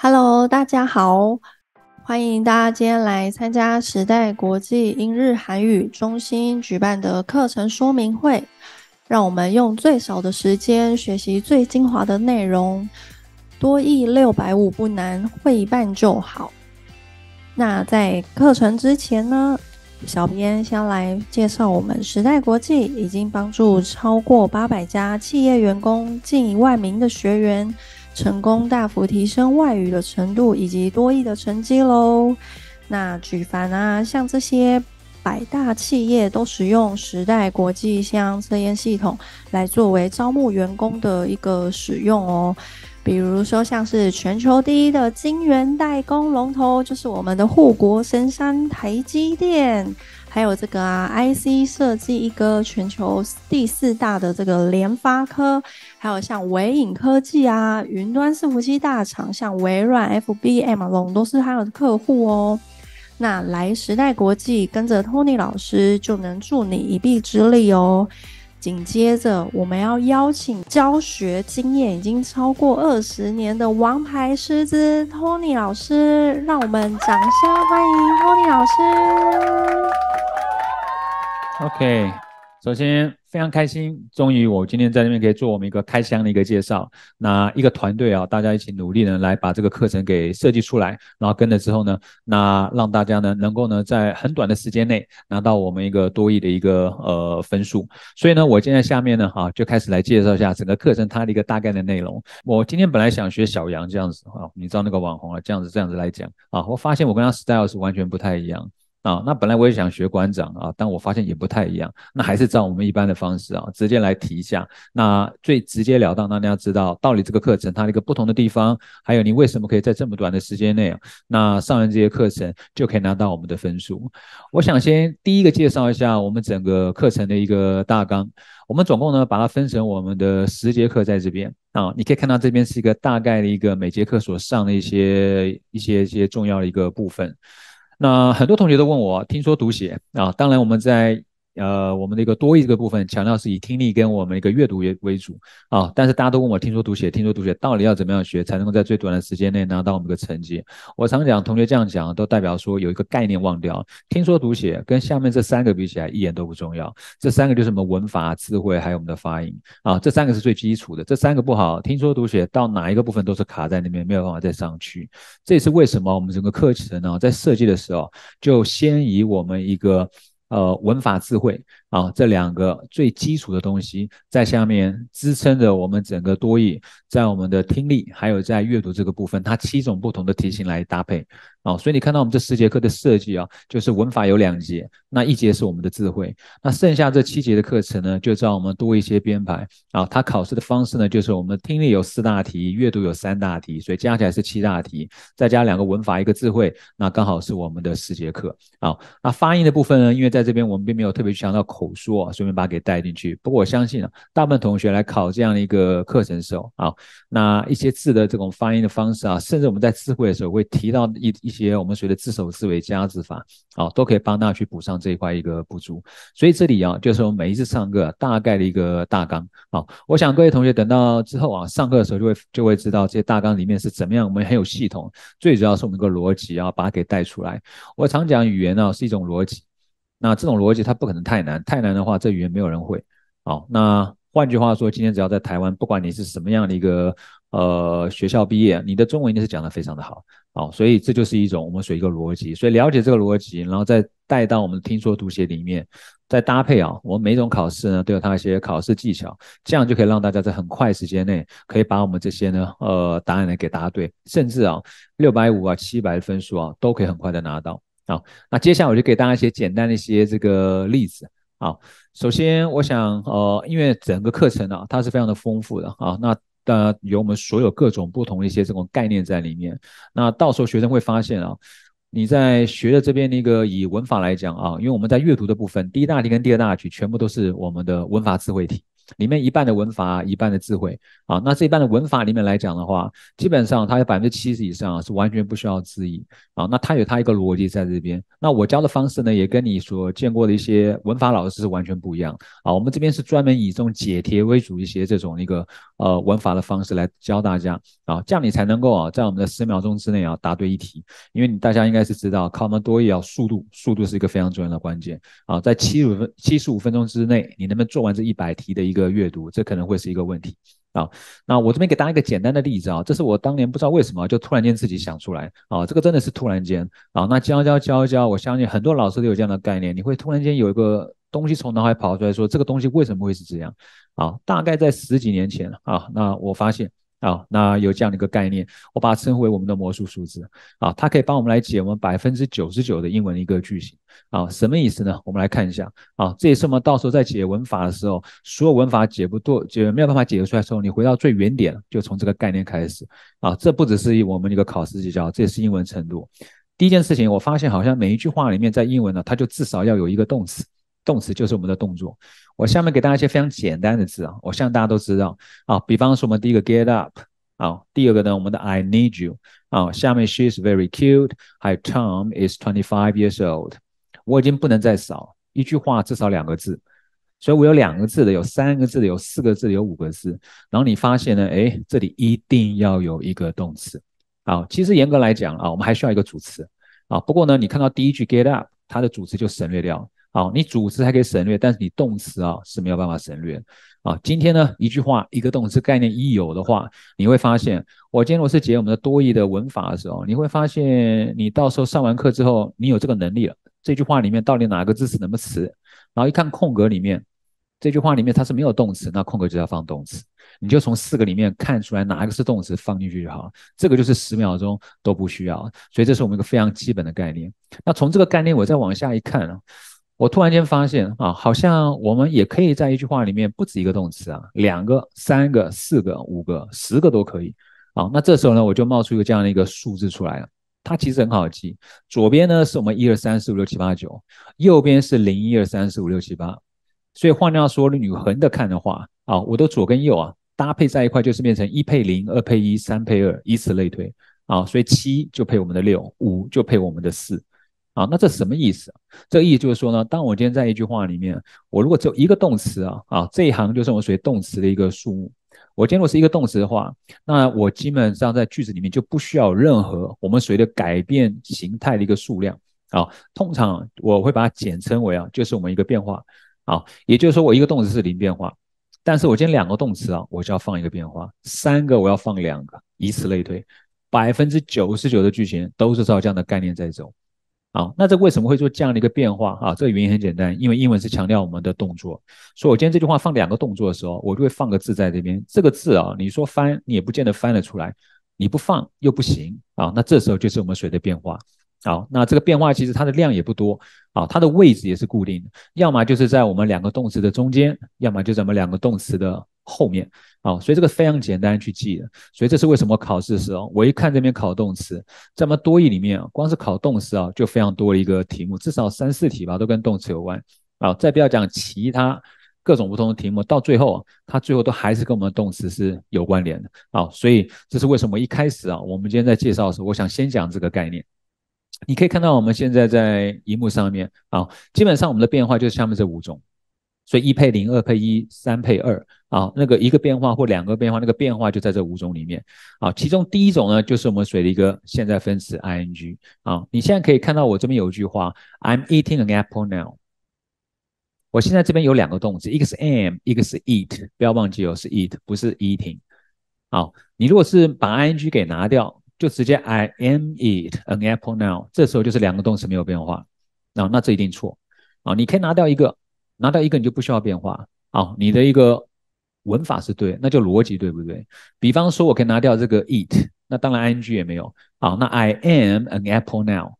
Hello，大家好，欢迎大家今天来参加时代国际英日韩语中心举办的课程说明会。让我们用最少的时间学习最精华的内容，多译六百五不难，会一半就好。那在课程之前呢，小编先来介绍我们时代国际已经帮助超过八百家企业员工近一万名的学员。成功大幅提升外语的程度以及多益的成绩喽。那举凡啊，像这些百大企业都使用时代国际相测验系统来作为招募员工的一个使用哦。比如说，像是全球第一的晶圆代工龙头，就是我们的护国神山台积电。还有这个啊，IC 设计一个全球第四大的这个联发科，还有像微影科技啊，云端伺服器大厂像微软、FBM、龙都是他的客户哦。那来时代国际跟着 Tony 老师，就能助你一臂之力哦。紧接着，我们要邀请教学经验已经超过二十年的王牌师资托尼老师，让我们掌声欢迎托尼老师。OK，首先。非常开心，终于我今天在那边可以做我们一个开箱的一个介绍。那一个团队啊，大家一起努力呢，来把这个课程给设计出来，然后跟了之后呢，那让大家呢能够呢在很短的时间内拿到我们一个多亿的一个呃分数。所以呢，我现在下面呢哈就开始来介绍一下整个课程它的一个大概的内容。我今天本来想学小杨这样子啊，你知道那个网红啊，这样子这样子来讲啊，我发现我跟他 style 是完全不太一样。啊，那本来我也想学馆长啊，但我发现也不太一样。那还是照我们一般的方式啊，直接来提一下。那最直接了当，让大家知道道理这个课程它的一个不同的地方，还有你为什么可以在这么短的时间内，那上完这些课程就可以拿到我们的分数。我想先第一个介绍一下我们整个课程的一个大纲。我们总共呢把它分成我们的十节课在这边啊，你可以看到这边是一个大概的一个每节课所上的一些一些一些重要的一个部分。那很多同学都问我，听说读写啊，当然我们在。呃，我们的一个多义这个部分强调是以听力跟我们一个阅读为为主啊。但是大家都问我听说读写，听说读写到底要怎么样学才能够在最短的时间内拿到我们个成绩？我常讲，同学这样讲都代表说有一个概念忘掉，听说读写跟下面这三个比起来一点都不重要。这三个就是什么文法、词汇，还有我们的发音啊，这三个是最基础的。这三个不好，听说读写到哪一个部分都是卡在那边，没有办法再上去。这也是为什么我们整个课程呢，在设计的时候就先以我们一个。呃，文法智慧。啊，这两个最基础的东西在下面支撑着我们整个多义，在我们的听力还有在阅读这个部分，它七种不同的题型来搭配。啊，所以你看到我们这十节课的设计啊，就是文法有两节，那一节是我们的智慧，那剩下这七节的课程呢，就让我们多一些编排。啊，它考试的方式呢，就是我们听力有四大题，阅读有三大题，所以加起来是七大题，再加两个文法一个智慧，那刚好是我们的十节课。啊，那发音的部分呢，因为在这边我们并没有特别强调。口说，顺便把它给带进去。不过我相信啊，大部分同学来考这样的一个课程的时候啊，那一些字的这种发音的方式啊，甚至我们在词汇的时候会提到一一些我们所谓的字首字尾加字法啊，都可以帮家去补上这一块一个不足。所以这里啊，就是我们每一次上课大概的一个大纲啊。我想各位同学等到之后啊，上课的时候就会就会知道这些大纲里面是怎么样，我们很有系统。最主要是我们一个逻辑啊，把它给带出来。我常讲语言呢是一种逻辑。那这种逻辑它不可能太难，太难的话，这语言没有人会。好，那换句话说，今天只要在台湾，不管你是什么样的一个呃学校毕业，你的中文一定是讲的非常的好。好，所以这就是一种我们属于一个逻辑。所以了解这个逻辑，然后再带到我们听说读写里面，再搭配啊，我们每一种考试呢都有它一些考试技巧，这样就可以让大家在很快时间内可以把我们这些呢呃答案呢给答对，甚至啊六百五啊七百的分数啊都可以很快的拿到。好，那接下来我就给大家一些简单的一些这个例子好，首先，我想呃，因为整个课程呢，它是非常的丰富的啊。那呃，有我们所有各种不同的一些这种概念在里面。那到时候学生会发现啊，你在学的这边那个以文法来讲啊，因为我们在阅读的部分，第一大题跟第二大题全部都是我们的文法智慧题。里面一半的文法，一半的智慧啊。那这一半的文法里面来讲的话，基本上它有百分之七十以上是完全不需要质疑啊。那它有它一个逻辑在这边。那我教的方式呢，也跟你所见过的一些文法老师是完全不一样啊。我们这边是专门以这种解题为主，一些这种一个呃文法的方式来教大家啊，这样你才能够啊在我们的十秒钟之内啊答对一题。因为你大家应该是知道，考我们多语要速度，速度是一个非常重要的关键啊。在七十五分七十五分钟之内，你能不能做完这一百题的一个？个阅读，这可能会是一个问题啊。那我这边给大家一个简单的例子啊，这是我当年不知道为什么就突然间自己想出来啊，这个真的是突然间啊。那教教教教，我相信很多老师都有这样的概念，你会突然间有一个东西从脑海跑出来，说这个东西为什么会是这样啊？大概在十几年前啊，那我发现。啊，那有这样的一个概念，我把它称为我们的魔术数字啊，它可以帮我们来解我们百分之九十九的英文的一个句型啊，什么意思呢？我们来看一下啊，这也是我们到时候在解文法的时候，所有文法解不多解没有办法解出来的时候，你回到最原点，就从这个概念开始啊，这不只是我们一个考试技巧，这也是英文程度。第一件事情，我发现好像每一句话里面在英文呢，它就至少要有一个动词，动词就是我们的动作。我下面给大家一些非常简单的字啊，我相信大家都知道。好，比方说我们第一个 get up，啊，第二个呢我们的 I need you，啊，下面 she's very cute，还有 Tom is twenty five years old。我已经不能再少一句话至少两个字，所以我有两个字的，有三个字的，有四个字的，有五个字。然后你发现呢，哎，这里一定要有一个动词。好，其实严格来讲啊，我们还需要一个主词啊，不过呢，你看到第一句 get up，它的主词就省略掉。好，你主词还可以省略，但是你动词啊是没有办法省略啊。今天呢，一句话一个动词概念一有的话，你会发现，我今天我是解我们的多义的文法的时候，你会发现，你到时候上完课之后，你有这个能力了。这句话里面到底哪个字词能不词，然后一看空格里面，这句话里面它是没有动词，那空格就要放动词，你就从四个里面看出来哪一个是动词，放进去就好了。这个就是十秒钟都不需要，所以这是我们一个非常基本的概念。那从这个概念我再往下一看。我突然间发现啊，好像我们也可以在一句话里面不止一个动词啊，两个、三个、四个、五个、十个都可以啊。那这时候呢，我就冒出一个这样的一个数字出来了，它其实很好记。左边呢是我们一二三四五六七八九，右边是零一二三四五六七八，所以换句话说，你横着看的话啊，我的左跟右啊搭配在一块就是变成一配零，二配一，三配二，以此类推啊。所以七就配我们的六，五就配我们的四。啊，那这什么意思？这意思就是说呢，当我今天在一句话里面，我如果只有一个动词啊，啊这一行就是我属于动词的一个数目。我今天如果是一个动词的话，那我基本上在句子里面就不需要任何我们随着改变形态的一个数量啊。通常我会把它简称为啊，就是我们一个变化啊。也就是说，我一个动词是零变化，但是我今天两个动词啊，我就要放一个变化，三个我要放两个，以此类推。百分之九十九的句型都是照这样的概念在走。好，那这为什么会做这样的一个变化啊？这个原因很简单，因为英文是强调我们的动作，所以我今天这句话放两个动作的时候，我就会放个字在这边。这个字啊，你说翻，你也不见得翻得出来，你不放又不行啊。那这时候就是我们水的变化。好，那这个变化其实它的量也不多啊，它的位置也是固定的，要么就是在我们两个动词的中间，要么就咱们两个动词的。后面啊，所以这个非常简单去记的，所以这是为什么考试时候我一看这边考动词，在我们多义里面啊，光是考动词啊就非常多的一个题目，至少三四题吧，都跟动词有关啊。再不要讲其他各种不同的题目，到最后啊，它最后都还是跟我们动词是有关联的啊。所以这是为什么一开始啊，我们今天在介绍的时候，我想先讲这个概念。你可以看到我们现在在荧幕上面啊，基本上我们的变化就是下面这五种。所以一配零，二配一，三配二啊，那个一个变化或两个变化，那个变化就在这五种里面啊。其中第一种呢，就是我们学的一个现在分词 I N G 啊。你现在可以看到我这边有一句话，I'm eating an apple now。我现在这边有两个动词，一个是 am，一个是 eat。不要忘记哦，是 eat，不是 eating。好，你如果是把 I N G 给拿掉，就直接 I am eat an apple now。这时候就是两个动词没有变化，那那这一定错啊。你可以拿掉一个。拿到一个你就不需要变化啊，你的一个文法是对，那叫逻辑对不对？比方说，我可以拿掉这个 eat，那当然 I N G 也没有啊。那 I am an apple now，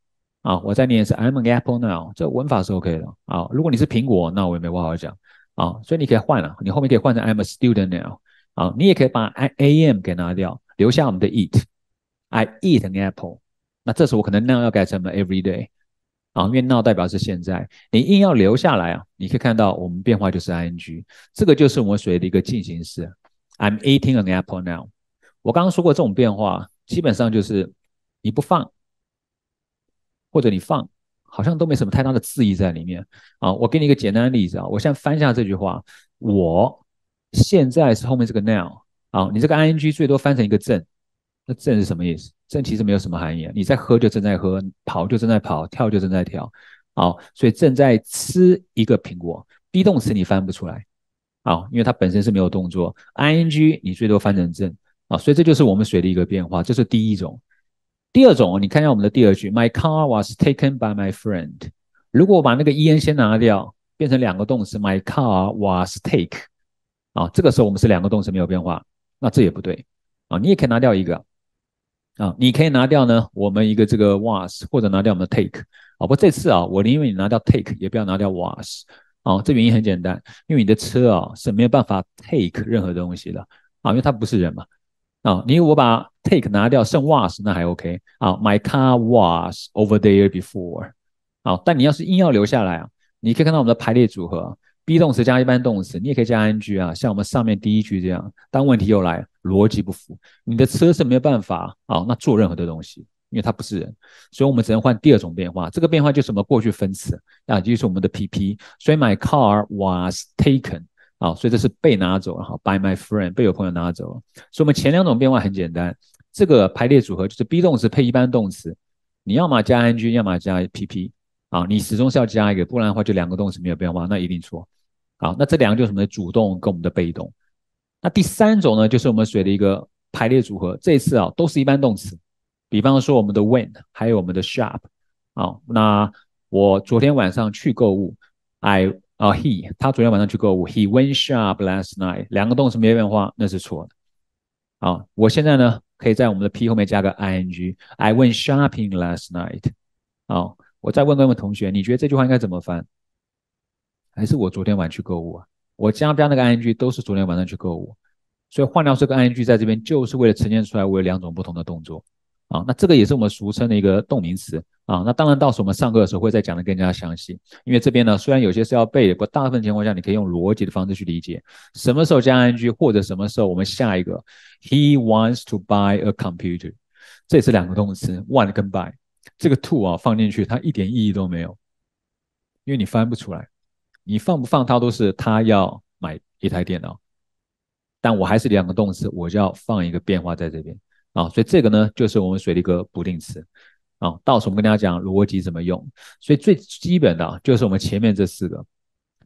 啊，我再念一次 I am an apple now，这文法是 O K 的啊。如果你是苹果，那我也没话好讲啊。所以你可以换了，你后面可以换成 I am a student now，啊，你也可以把 I am 给拿掉，留下我们的 eat，I eat an apple，那这时候我可能 now 要改成了 every day。啊，因为 now 代表是现在，你硬要留下来啊，你可以看到我们变化就是 I N G，这个就是我们所谓的一个进行式。I'm eating an apple now。我刚刚说过这种变化，基本上就是你不放或者你放，好像都没什么太大的字义在里面啊。我给你一个简单的例子啊，我现在翻下这句话，我现在是后面这个 now 啊，你这个 I N G 最多翻成一个正，那正是什么意思？正其实没有什么含义，你在喝就正在喝，跑就正在跑，跳就正在跳，好，所以正在吃一个苹果，be 动词你翻不出来，好，因为它本身是没有动作，ing 你最多翻成正，啊，所以这就是我们水的一个变化，这是第一种。第二种，你看一下我们的第二句，My car was taken by my friend。如果我把那个 en 先拿掉，变成两个动词，My car was take，啊，这个时候我们是两个动词没有变化，那这也不对，啊，你也可以拿掉一个。啊，你可以拿掉呢，我们一个这个 was，或者拿掉我们的 take，啊，不过这次啊，我因为你拿掉 take，也不要拿掉 was，啊，这原因很简单，因为你的车啊是没有办法 take 任何东西的，啊，因为它不是人嘛，啊，你我把 take 拿掉，剩 was 那还 OK，啊，my car was over there before，好，但你要是硬要留下来啊，你可以看到我们的排列组合。be 动词加一般动词，你也可以加 ing 啊，像我们上面第一句这样。但问题又来，逻辑不符，你的车是没有办法啊，那做任何的东西，因为它不是人，所以我们只能换第二种变化。这个变化就什么过去分词啊，就是我们的 pp。所以 my car was taken 啊，所以这是被拿走，了哈 b y my friend 被我朋友拿走。了。所以我们前两种变化很简单，这个排列组合就是 be 动词配一般动词，你要么加 ing，要么加 pp 啊，你始终是要加一个，不然的话就两个动词没有变化，那一定错。好，那这两个就是我们的主动跟我们的被动。那第三种呢，就是我们学的一个排列组合。这一次啊，都是一般动词，比方说我们的 went，还有我们的 shop。啊，那我昨天晚上去购物，I 啊 he，他昨天晚上去购物，he went s h o p p last night。两个动词没变化，那是错的。好，我现在呢，可以在我们的 p 后面加个 ing，I went shopping last night。好，我再问各位同学，你觉得这句话应该怎么翻？还是我昨天晚去购物啊，我加不加那个 ing 都是昨天晚上去购物，所以换掉这个 ing 在这边就是为了呈现出来我有两种不同的动作啊。那这个也是我们俗称的一个动名词啊。那当然到时候我们上课的时候会再讲的更加详细，因为这边呢虽然有些是要背，不过大部分情况下你可以用逻辑的方式去理解什么时候加 ing 或者什么时候我们下一个 he wants to buy a computer，这也是两个动词 want 跟 buy，这个 to 啊放进去它一点意义都没有，因为你翻不出来。你放不放，他都是他要买一台电脑，但我还是两个动词，我就要放一个变化在这边啊，所以这个呢，就是我们水利一个定词啊。到时候我跟大家讲逻辑怎么用，所以最基本的啊，就是我们前面这四个。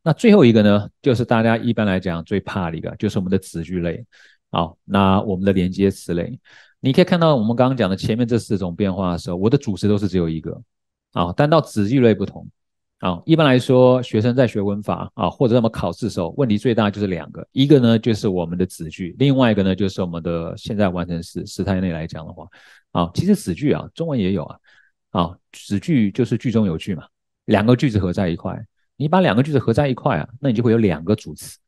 那最后一个呢，就是大家一般来讲最怕的一个，就是我们的子句类。好，那我们的连接词类，你可以看到我们刚刚讲的前面这四种变化的时候，我的主词都是只有一个啊，但到子句类不同。啊，一般来说，学生在学文法啊，或者他们考试的时候，问题最大就是两个，一个呢就是我们的子句，另外一个呢就是我们的现在完成时时态内来讲的话，啊，其实子句啊，中文也有啊，啊，子句就是句中有句嘛，两个句子合在一块，你把两个句子合在一块啊，那你就会有两个主词，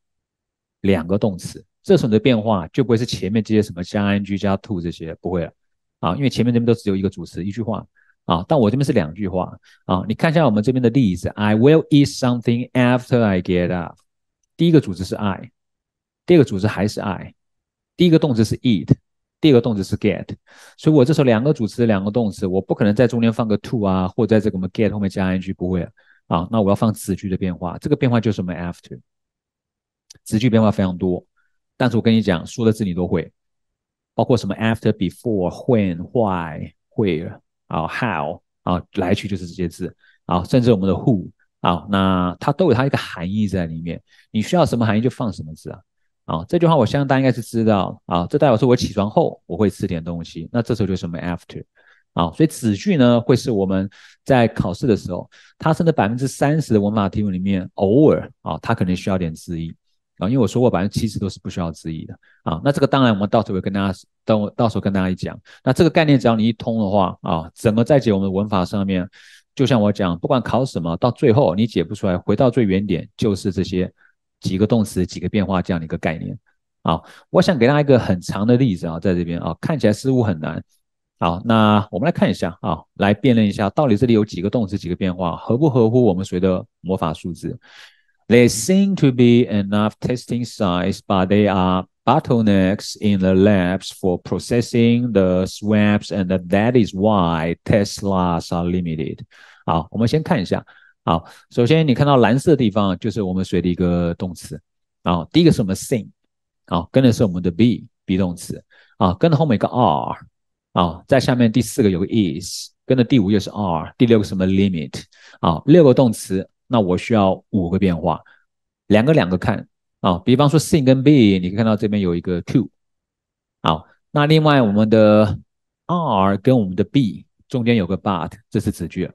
两个动词，这时候你的变化就不会是前面这些什么加 ing 加 to 这些不会了，啊，因为前面这边都只有一个主词，一句话。啊，但我这边是两句话啊，你看一下我们这边的例子。I will eat something after I get up。第一个主词是 I，第二个主词还是 I，第一个动词是 eat，第二个动词是 get。所以我这时候两个主词，两个动词，我不可能在中间放个 to 啊，或在这个我们 get 后面加 n 句不会啊。那我要放词句的变化，这个变化就是什么 after。词句变化非常多，但是我跟你讲，说的字你都会，包括什么 after、before、when、why、where。啊，how 啊，来去就是这些字啊，甚至我们的 who 啊，那它都有它一个含义在里面，你需要什么含义就放什么字啊。啊，这句话我相信大家应该是知道啊，这代表说我起床后我会吃点东西，那这时候就是什么 after 啊，所以此句呢会是我们在考试的时候，它甚至百分之三十的文法题目里面偶尔啊，它可能需要点字义。因为我说过百分之七十都是不需要质疑的啊，那这个当然我们到时候会跟大家，到到时候跟大家一讲。那这个概念只要你一通的话啊，整个在解我们文法上面，就像我讲，不管考什么，到最后你解不出来，回到最原点就是这些几个动词、几个变化这样的一个概念啊。我想给大家一个很长的例子啊，在这边啊，看起来似乎很难。好，那我们来看一下啊，来辨认一下到底这里有几个动词、几个变化，合不合乎我们学的魔法数字？There seem to be enough testing sites, but they are bottlenecks in the labs for processing the swabs, and that is why test lots are limited. limited。好，我们先看一下。好，首先你看到蓝色的地方就是我们水的一个动词。啊，第一个是我们 sing，啊，跟的是我们的 be be 动词，啊，跟着后面一个 are，啊，在下面第四个有个 is，跟着第五个是 are，第六个什么 limit，啊，六个动词那我需要五个变化，两个两个看啊。比方说 s i sing 跟 b，你可以看到这边有一个 to。好，那另外我们的 r 跟我们的 b 中间有个 but，这是词句。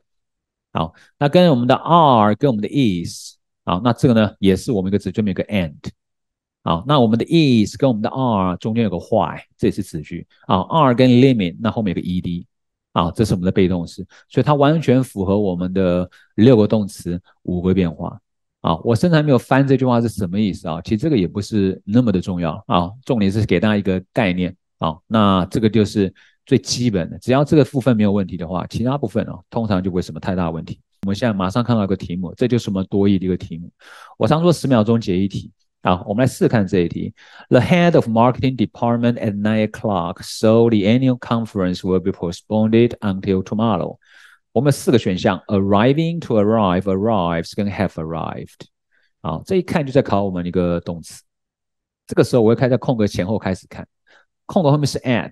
好，那跟我们的 r 跟我们的 is 好，那这个呢也是我们一个词句，有个 and。好，那我们的 is 跟我们的 r 中间有个 why，这也是词句啊。r 跟 limit 那后面有个 ed。啊，这是我们的被动式，所以它完全符合我们的六个动词五个变化啊。我甚至还没有翻这句话是什么意思啊，其实这个也不是那么的重要啊，重点是给大家一个概念啊。那这个就是最基本的，只要这个部分没有问题的话，其他部分啊通常就不会什么太大问题。我们现在马上看到一个题目，这就是我们多义的一个题目。我常说十秒钟解一题。好，我们来试看这一题。The head of marketing department at nine o'clock, so the annual conference will be postponed until tomorrow. 我们四个选项：arriving, to arrive, arrives, 跟 have arrived。好，这一看就在考我们一个动词。这个时候，我会开在空格前后开始看。空格后面是 at。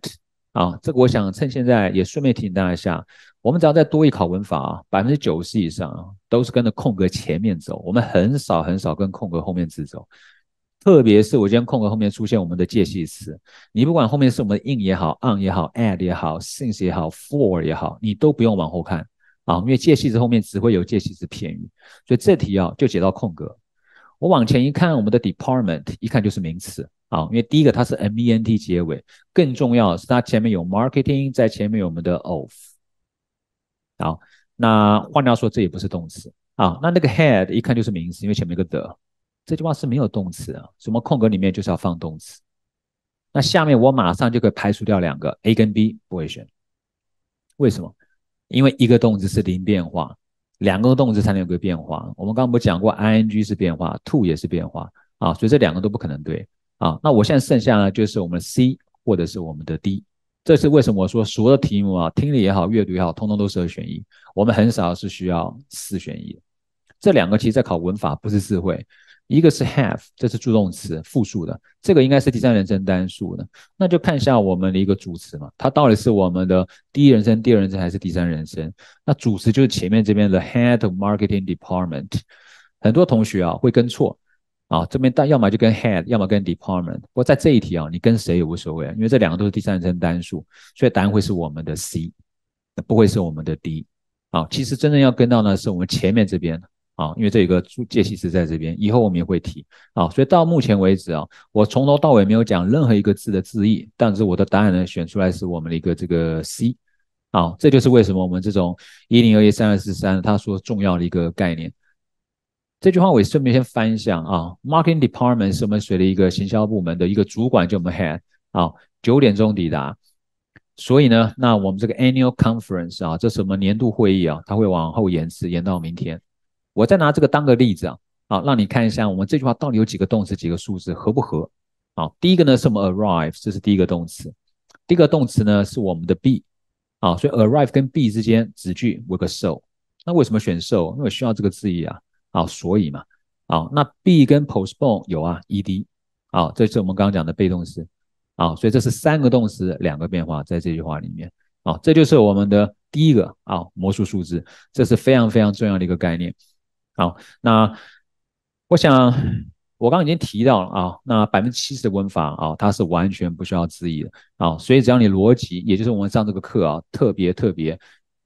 啊，这个我想趁现在也顺便提醒大家一下：我们只要再多一考文法，啊，百分之九十以上都是跟着空格前面走，我们很少很少跟空格后面字走。特别是我今天空格后面出现我们的介系词，你不管后面是我们 in 也好，on 也好，add 也好，since 也好，for 也好，你都不用往后看啊，因为介系词后面只会有介系词片语，所以这题啊就解到空格。我往前一看，我们的 department 一看就是名词啊，因为第一个它是 ment 结尾，更重要是它前面有 marketing，在前面有我们的 of 好，那换掉说这也不是动词啊，那那个 head 一看就是名词，因为前面一个 the。这句话是没有动词啊，什么空格里面就是要放动词。那下面我马上就可以排除掉两个 A 跟 B 不会选，为什么？因为一个动词是零变化，两个动词才能有个变化。我们刚刚不讲过，ing 是变化，to 也是变化啊，所以这两个都不可能对啊。那我现在剩下呢，就是我们 C 或者是我们的 D。这是为什么？我说所有的题目啊，听力也好，阅读也好，通通都是二选一，我们很少是需要四选一。这两个其实在考文法，不是智慧。一个是 have，这是助动词，复数的，这个应该是第三人称单数的。那就看一下我们的一个主词嘛，它到底是我们的第一人称、第二人称还是第三人称？那主词就是前面这边的 h e head of marketing department。很多同学啊会跟错啊，这边但要么就跟 head，要么跟 department。不过在这一题啊，你跟谁也无所谓，因为这两个都是第三人称单数，所以答案会是我们的 C，那不会是我们的 D。啊，其实真正要跟到呢，是我们前面这边。啊，因为这有个借息词在这边，以后我们也会提啊。所以到目前为止啊，我从头到尾没有讲任何一个字的字义，但是我的答案呢选出来是我们的一个这个 C。好，这就是为什么我们这种一零二一三二四三它说重要的一个概念。这句话我顺便先翻一下啊，Marketing Department 是我们学的一个行销部门的一个主管叫我们 Head。好，九点钟抵达。所以呢，那我们这个 Annual Conference 啊，这什么年度会议啊，它会往后延迟，延到明天。我再拿这个当个例子啊，好，让你看一下我们这句话到底有几个动词，几个数字合不合？好，第一个呢是我们 arrive，这是第一个动词。第一个动词呢是我们的 be，啊，所以 arrive 跟 be 之间子句为个 so，那为什么选 so？因为需要这个字义啊，啊，所以嘛，啊，那 be 跟 postpone 有啊 ed，啊，这是我们刚刚讲的被动词，啊，所以这是三个动词，两个变化在这句话里面，啊，这就是我们的第一个啊魔术数字，这是非常非常重要的一个概念。啊，那我想我刚刚已经提到了啊，那百分之七十的文法啊，它是完全不需要质疑的啊，所以只要你逻辑，也就是我们上这个课啊，特别特别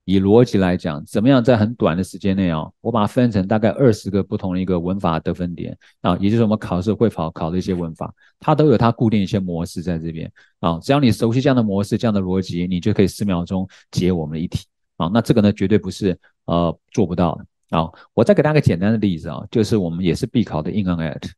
以逻辑来讲，怎么样在很短的时间内啊，我把它分成大概二十个不同的一个文法得分点啊，也就是我们考试会考考的一些文法，它都有它固定一些模式在这边啊，只要你熟悉这样的模式这样的逻辑，你就可以四秒钟解我们的一题啊，那这个呢，绝对不是呃做不到的。啊，我再给大家个简单的例子啊，就是我们也是必考的英 n at，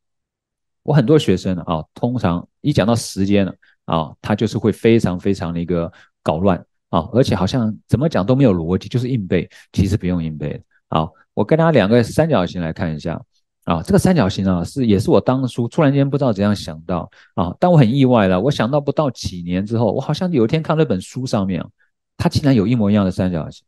我很多学生啊，通常一讲到时间啊，他就是会非常非常的一个搞乱啊，而且好像怎么讲都没有逻辑，就是硬背，其实不用硬背。啊，我跟大家两个三角形来看一下啊，这个三角形啊是也是我当初突然间不知道怎样想到啊，但我很意外的，我想到不到几年之后，我好像有一天看那本书上面，它竟然有一模一样的三角形。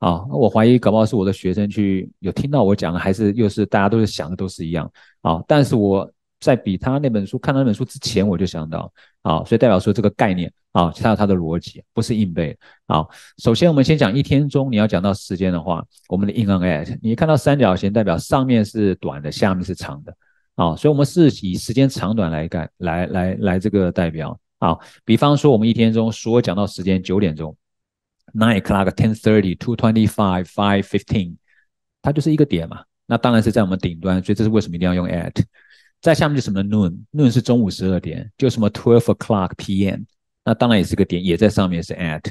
啊，我怀疑搞不好是我的学生去有听到我讲，还是又是大家都是想的都是一样啊。但是我在比他那本书看到那本书之前，我就想到啊，所以代表说这个概念啊，他有他的逻辑，不是硬背啊。首先我们先讲一天中你要讲到时间的话，我们的 in on at，你看到三角形代表上面是短的，下面是长的啊。所以我们是以时间长短来干来来来这个代表啊。比方说我们一天中所讲到时间九点钟。Nine o'clock, ten thirty, two twenty-five, five fifteen，它就是一个点嘛。那当然是在我们顶端，所以这是为什么一定要用 at。在下面就什么 noon，noon 是中午十二点，就什么 twelve o'clock p.m。那当然也是个点，也在上面是 at。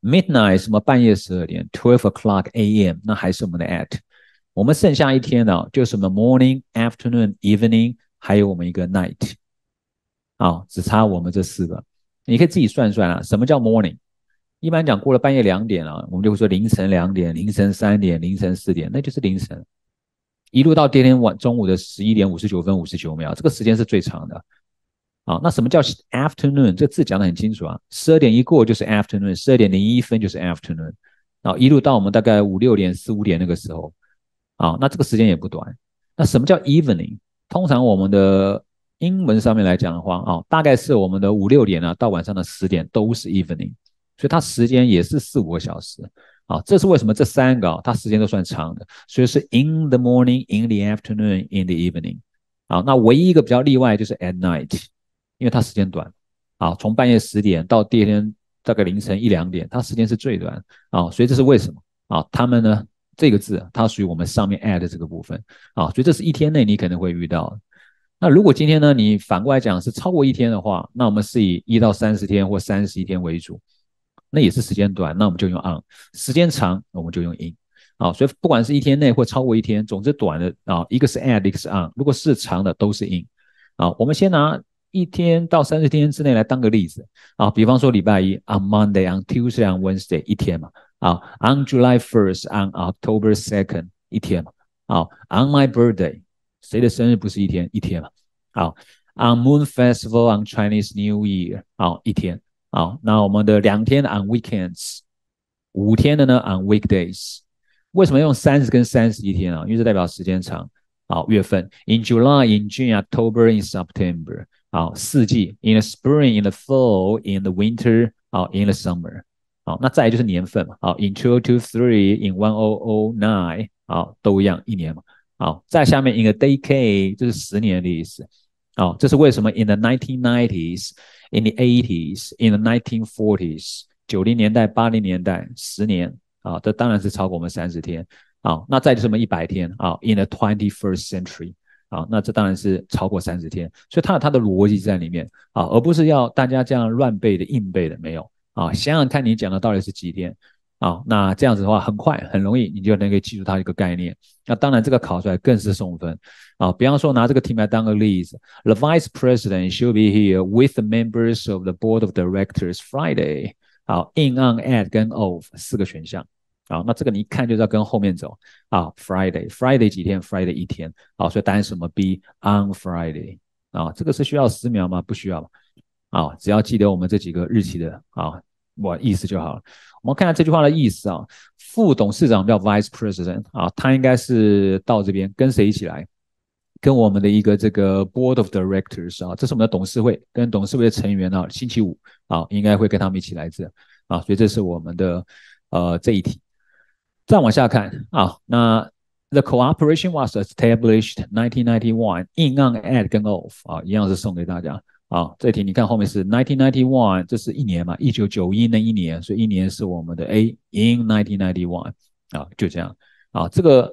Midnight 什么半夜十二点，twelve o'clock a.m。那还是我们的 at。我们剩下一天呢，就什么 morning，afternoon，evening，还有我们一个 night。好，只差我们这四个，你可以自己算算啊，什么叫 morning？一般讲过了半夜两点啊，我们就会说凌晨两点、凌晨三点、凌晨四点，那就是凌晨，一路到第二天晚中午的十一点五十九分五十九秒，这个时间是最长的。啊，那什么叫 afternoon？这字讲得很清楚啊，十二点一过就是 afternoon，十二点零一分就是 afternoon，然后一路到我们大概五六点、四五点那个时候，啊，那这个时间也不短。那什么叫 evening？通常我们的英文上面来讲的话，啊，大概是我们的五六点啊到晚上的十点都是 evening。所以它时间也是四五个小时啊，这是为什么？这三个啊，它时间都算长的，所以是 in the morning, in the afternoon, in the evening。啊，那唯一一个比较例外就是 at night，因为它时间短啊，从半夜十点到第二天大概凌晨一两点，它时间是最短啊。所以这是为什么啊？他们呢？这个字它属于我们上面 a d 的这个部分啊，所以这是一天内你可能会遇到。那如果今天呢，你反过来讲是超过一天的话，那我们是以一到三十天或三十一天为主。那也是时间短，那我们就用 on；时间长，我们就用 in。好，所以不管是一天内或超过一天，总之短的啊，一个是 at，一个是 on；如果是长的，都是 in。好，我们先拿一天到三十天之内来当个例子啊。比方说礼拜一，on Monday，on Tuesday，on Wednesday，一天嘛。好，on July first，on October second，一天嘛。好，on my birthday，谁的生日不是一天？一天嘛。好，on Moon Festival，on Chinese New Year，好，一天。好，那我们的两天的 on weekends，五天的呢 on weekdays，为什么用三十跟三十一天啊？因为这代表时间长。好，月份 in July in June October in September。好，四季 in the spring in the fall in the winter。好，in the summer。好，那再来就是年份嘛。好，in two two three in one o o nine。好，都一样，一年嘛。好，在下面 in a decade，就是十年的意思。啊，这是为什么？In the nineteen n i n e t i s in the eighties, in the nineteen forties，九零年代、八零年代、十年啊，这当然是超过我们三十天啊。那再是什么一百天啊？In the twenty-first century 啊，那这当然是超过三十天。所以它它的逻辑在里面啊，而不是要大家这样乱背的硬背的没有啊。想想看，你讲的到底是几天？啊，那这样子的话，很快，很容易，你就能够记住它一个概念。那当然，这个考出来更是送分啊。比方说，拿这个题目来当个例子，The vice president should be here with the members of the board of directors Friday。好，in on at 跟 of 四个选项。啊，那这个你一看就知道跟后面走啊。Friday，Friday 几天？Friday 一天。好，所以答案是什么？Be on Friday。啊，这个是需要十秒吗？不需要。啊，只要记得我们这几个日期的啊，我意思就好了。我们看下这句话的意思啊，副董事长叫 Vice President 啊，他应该是到这边跟谁一起来？跟我们的一个这个 Board of Directors 啊，这是我们的董事会，跟董事会的成员呢，星期五啊，应该会跟他们一起来这啊，所以这是我们的呃这一题。再往下看啊，那 The cooperation was established 1991 in on at 跟 of f 啊，一样是送给大家。啊，这题你看后面是 nineteen ninety one，这是一年嘛？一九九一那一年，所以一年是我们的 A in nineteen ninety one 啊，就这样。啊，这个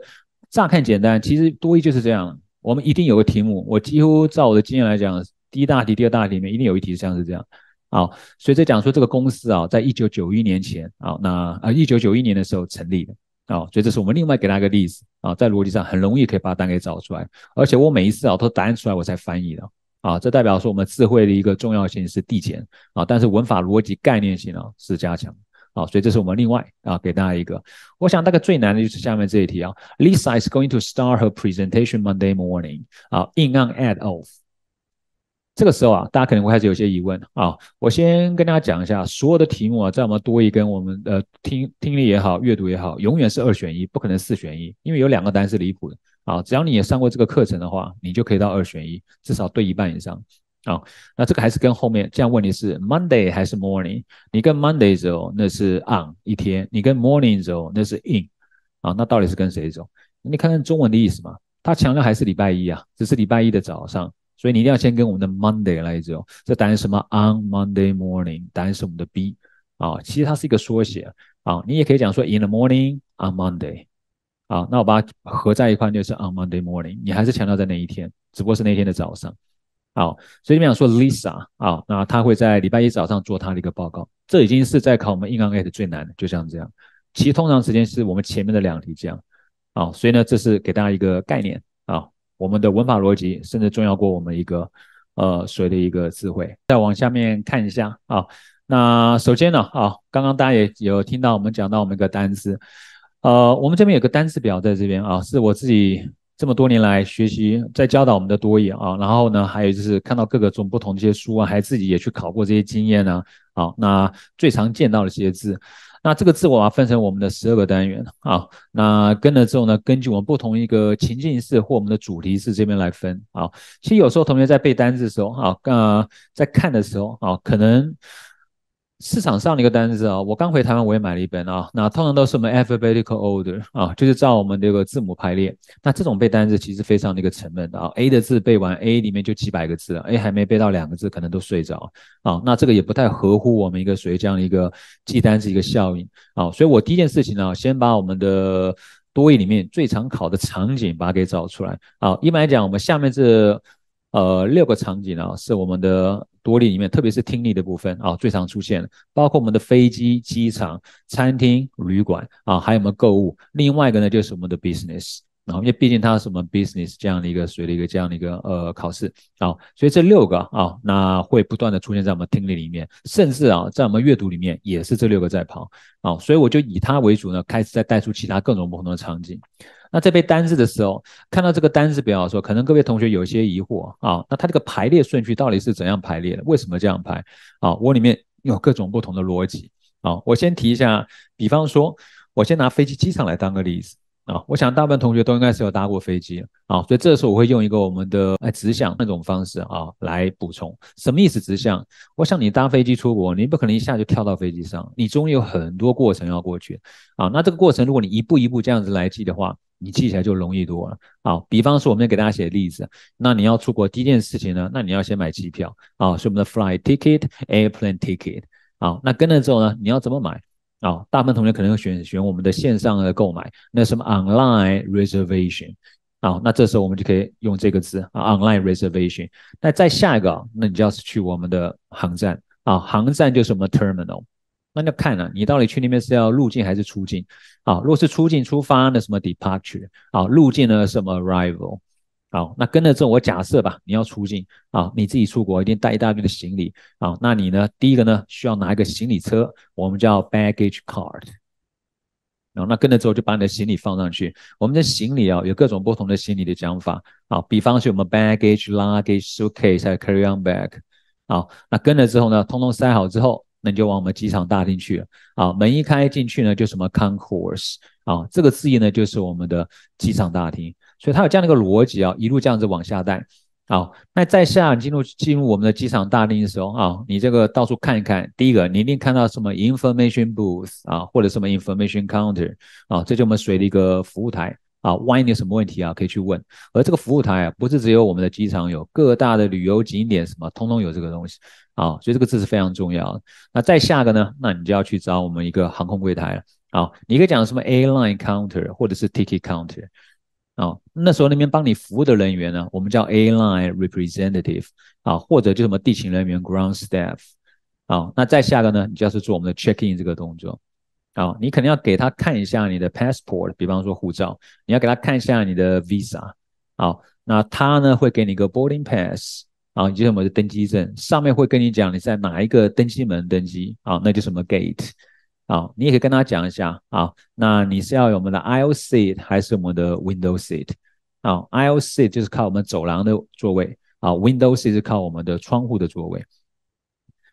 乍看简单，其实多一就是这样。我们一定有个题目，我几乎照我的经验来讲，第一大题、第二大题里面一定有一题像是这样这样。好，所以在讲说这个公司啊，在一九九一年前啊，那啊一九九一年的时候成立的啊，所以这是我们另外给大家一个例子啊，在逻辑上很容易可以把答案给找出来，而且我每一次啊，都答案出来我才翻译的。啊，这代表说我们智慧的一个重要性是递减啊，但是文法、逻辑、概念性呢是加强啊，所以这是我们另外啊给大家一个。我想大概最难的就是下面这一题啊，Lisa is going to start her presentation Monday morning 啊，in o n a t of。这个时候啊，大家可能会开始有些疑问啊，我先跟大家讲一下，所有的题目啊，在我们多一根，我们呃听听力也好，阅读也好，永远是二选一，不可能四选一，因为有两个单是离谱的。啊，只要你也上过这个课程的话，你就可以到二选一，至少对一半以上啊。那这个还是跟后面这样问题是 Monday 还是 Morning？你跟 m o n d a y 走，那是 on 一天；你跟 Morning 走，那是 in 啊。那到底是跟谁走？你看看中文的意思嘛，它强调还是礼拜一啊，只是礼拜一的早上，所以你一定要先跟我们的 Monday 来走。这答案什么？On Monday morning，答案是我们的 B 啊。其实它是一个缩写啊，你也可以讲说 In the morning on Monday。好，那我把它合在一块就是 on Monday morning。你还是强调在那一天，只不过是那天的早上。好，所以你们想说 Lisa，啊，那他会在礼拜一早上做他的一个报告。这已经是在考我们硬 n g l i 最难的，就像这样。其实通常时间是我们前面的两题这样。啊，所以呢，这是给大家一个概念啊。我们的文法逻辑甚至重要过我们一个呃谁的一个智慧。再往下面看一下啊，那首先呢啊，刚刚大家也有听到我们讲到我们一个单词。呃，我们这边有个单词表，在这边啊，是我自己这么多年来学习在教导我们的多一啊。然后呢，还有就是看到各个种不同这些书啊，还自己也去考过这些经验呢。好，那最常见到的这些字，那这个字我要分成我们的十二个单元啊。那跟了之后呢，根据我们不同一个情境式或我们的主题式这边来分啊。其实有时候同学在背单词的时候啊，呃，在看的时候啊，可能。市场上的一个单子啊，我刚回台湾，我也买了一本啊。那通常都是我们 alphabetical order 啊，就是照我们这个字母排列。那这种背单子其实非常的一个沉闷的啊。A 的字背完，A 里面就几百个字了，A 还没背到两个字，可能都睡着啊。那这个也不太合乎我们一个谁这样的一个记单词一个效应啊。所以我第一件事情呢，先把我们的多义里面最常考的场景把它给找出来。好，一般来讲，我们下面这呃六个场景啊，是我们的。多例里面，特别是听力的部分啊，最常出现，的，包括我们的飞机、机场、餐厅、旅馆啊，还有我们的购物。另外一个呢，就是我们的 business 啊，因为毕竟它是什么 business 这样的一个，属于一个这样的一个呃考试啊，所以这六个啊，那会不断的出现在我们听力里面，甚至啊，在我们阅读里面也是这六个在旁啊，所以我就以它为主呢，开始再带出其他各种不同的场景。那在背单字的时候，看到这个单词表，说可能各位同学有些疑惑啊，那它这个排列顺序到底是怎样排列的？为什么这样排？啊，我里面有各种不同的逻辑啊，我先提一下，比方说，我先拿飞机机场来当个例子。啊，我想大部分同学都应该是有搭过飞机啊，所以这时候我会用一个我们的哎直向那种方式啊来补充，什么意思？直向？我想你搭飞机出国，你不可能一下就跳到飞机上，你总有很多过程要过去啊。那这个过程，如果你一步一步这样子来记的话，你记起来就容易多了。好，比方说我们给大家写例子，那你要出国第一件事情呢，那你要先买机票啊，是我们的 fly ticket airplane ticket。好，那跟着之后呢，你要怎么买？啊，大部分同学可能会选选我们的线上的购买，那什么 online reservation 啊，那这时候我们就可以用这个字啊 online reservation。那再下一个，那你就要是去我们的航站啊，航站就是我们的 terminal。那要看了，你到底去那边是要入境还是出境啊？如果是出境出发那什么 departure 啊，入境呢什么 arrival。好，那跟了之后，我假设吧，你要出境啊，你自己出国一定带一大堆的行李啊。那你呢，第一个呢，需要拿一个行李车，我们叫 baggage cart。然后那跟了之后，就把你的行李放上去。我们的行李啊，有各种不同的行李的讲法。啊，比方说我们 baggage、luggage、suitcase、还有 carry on bag。好，那跟了之后呢，通通塞好之后，那你就往我们机场大厅去了。好，门一开进去呢，就什么 concourse。啊，这个字义呢，就是我们的机场大厅。所以它有这样的一个逻辑啊，一路这样子往下带。好，那在下你进入进入我们的机场大厅的时候啊，你这个到处看一看，第一个你一定看到什么 information booth 啊，或者什么 information counter 啊，这就我们水的一个服务台啊，万一有什么问题啊，可以去问。而这个服务台啊，不是只有我们的机场有，各大的旅游景点什么通通有这个东西啊，所以这个字是非常重要的。那再下一个呢，那你就要去找我们一个航空柜台了啊，你可以讲什么 airline counter 或者是 ticket counter。啊，那时候那边帮你服务的人员呢，我们叫 a l i n e representative 啊，或者就什么地勤人员 ground staff 啊。那再下个呢，你就要是做我们的 check in 这个动作。啊，你肯定要给他看一下你的 passport，比方说护照，你要给他看一下你的 visa。啊，那他呢会给你一个 boarding pass，啊，以及什么登机证，上面会跟你讲你在哪一个登机门登机。啊，那就什么 gate。好，你也可以跟他讲一下啊。那你是要有我们的 i o l seat 还是我们的 window seat？啊、i o l seat 就是靠我们走廊的座位啊，window seat 是靠我们的窗户的座位。